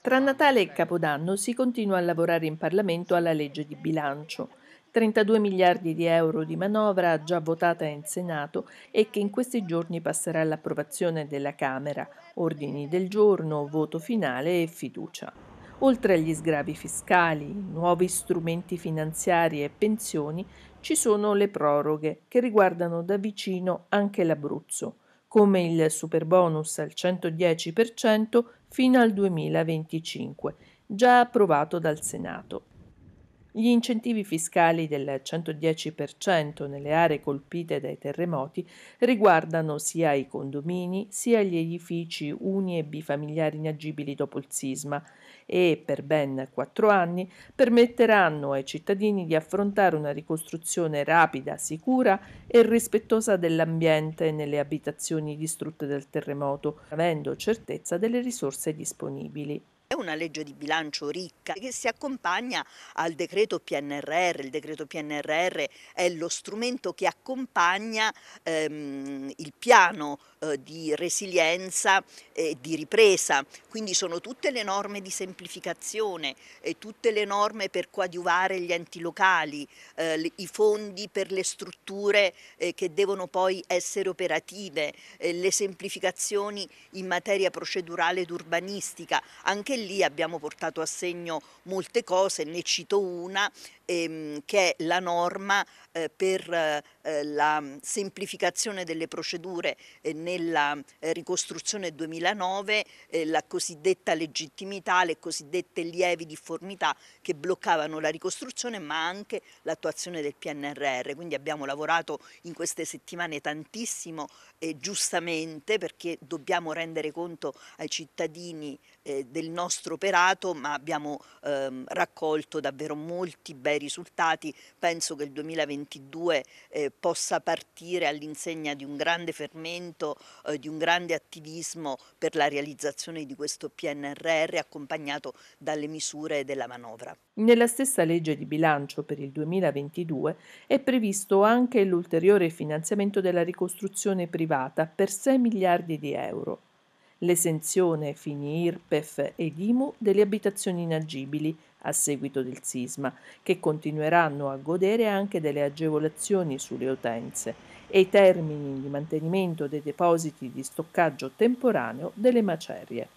Tra Natale e Capodanno si continua a lavorare in Parlamento alla legge di bilancio. 32 miliardi di euro di manovra già votata in Senato e che in questi giorni passerà all'approvazione della Camera, ordini del giorno, voto finale e fiducia. Oltre agli sgravi fiscali, nuovi strumenti finanziari e pensioni, ci sono le proroghe che riguardano da vicino anche l'Abruzzo come il super bonus al 110% fino al 2025, già approvato dal Senato. Gli incentivi fiscali del 110% nelle aree colpite dai terremoti riguardano sia i condomini sia gli edifici uni e bifamiliari inagibili dopo il sisma, e per ben quattro anni permetteranno ai cittadini di affrontare una ricostruzione rapida, sicura e rispettosa dell'ambiente nelle abitazioni distrutte dal terremoto, avendo certezza delle risorse disponibili. È una legge di bilancio ricca che si accompagna al decreto PNRR. Il decreto PNRR è lo strumento che accompagna ehm, il piano eh, di resilienza e di ripresa. Quindi sono tutte le norme di semplificazione, tutte le norme per coadiuvare gli enti locali, eh, i fondi per le strutture eh, che devono poi essere operative, eh, le semplificazioni in materia procedurale ed urbanistica. Anche lì lì abbiamo portato a segno molte cose, ne cito una ehm, che è la norma eh, per eh, la semplificazione delle procedure eh, nella eh, ricostruzione 2009, eh, la cosiddetta legittimità, le cosiddette lievi difformità che bloccavano la ricostruzione ma anche l'attuazione del PNRR. Quindi abbiamo lavorato in queste settimane tantissimo e giustamente perché dobbiamo rendere conto ai cittadini eh, del nostro operato ma abbiamo ehm, raccolto davvero molti bei dai risultati penso che il 2022 eh, possa partire all'insegna di un grande fermento, eh, di un grande attivismo per la realizzazione di questo PNRR accompagnato dalle misure della manovra. Nella stessa legge di bilancio per il 2022 è previsto anche l'ulteriore finanziamento della ricostruzione privata per 6 miliardi di euro l'esenzione fini IRPEF ed IMU delle abitazioni inagibili a seguito del sisma, che continueranno a godere anche delle agevolazioni sulle utenze e i termini di mantenimento dei depositi di stoccaggio temporaneo delle macerie.